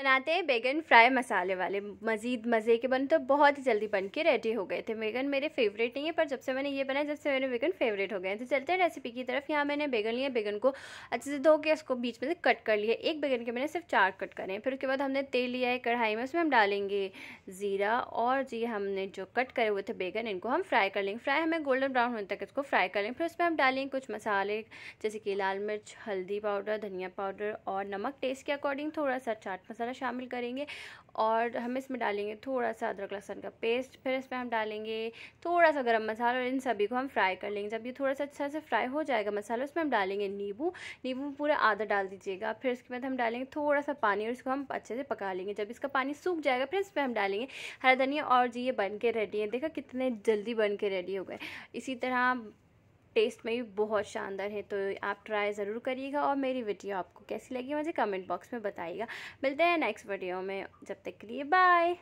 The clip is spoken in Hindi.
बनाते हैं बैगन फ्राई मसाले वाले मज़ीद मज़े के बन तो बहुत ही जल्दी बन के रेडी हो गए थे बैगन मेरे फेवरेट नहीं है पर जब से मैंने ये बनाया जब से मेरे बैगन फेवरेट हो गए तो चलते हैं रेसिपी की तरफ यहाँ मैंने बैगन लिया बैगन को अच्छे से धो के उसको बीच में से कट कर लिया एक बैगन के मैंने सिर्फ चार कट करे फिर उसके बाद हमने तेल लिया है कढ़ाई में उसमें हम डालेंगे ज़ीरा और जी हमने जो कट करे हुए थे बैगन इनको हम फ्राई कर लेंगे फ्राई हमें गोल्डन ब्राउन होने तक इसको फ्राई कर लेंगे फिर उसमें हम डालेंगे कुछ मसाले जैसे कि लाल मिर्च हल्दी पाउडर धनिया पाउडर और नमक टेस्ट के अकॉर्डिंग थोड़ा सा चाट मसाला ज़्यादा शामिल करेंगे और हम इसमें डालेंगे थोड़ा सा अदरक लहसन का पेस्ट फिर इसमें हम डालेंगे थोड़ा सा गरम मसाला और इन सभी को हम फ्राई कर लेंगे जब ये थोड़ा सा अच्छा से फ्राई हो जाएगा मसाला उसमें हम डालेंगे नींबू नींबू पूरा आधा डाल दीजिएगा फिर इसके बाद हम डालेंगे थोड़ा सा पानी और इसको हम अच्छे से पका लेंगे जब इसका पानी सूख जाएगा फिर इसमें हम डालेंगे हरा धनिया और जी ये बन के रेडी है देखा कितने जल्दी बन के रेडी हो गए इसी तरह टेस्ट में भी बहुत शानदार है तो आप ट्राई ज़रूर करिएगा और मेरी वीडियो आपको कैसी लगी मुझे कमेंट बॉक्स में बताइएगा मिलते हैं नेक्स्ट वीडियो में जब तक के लिए बाय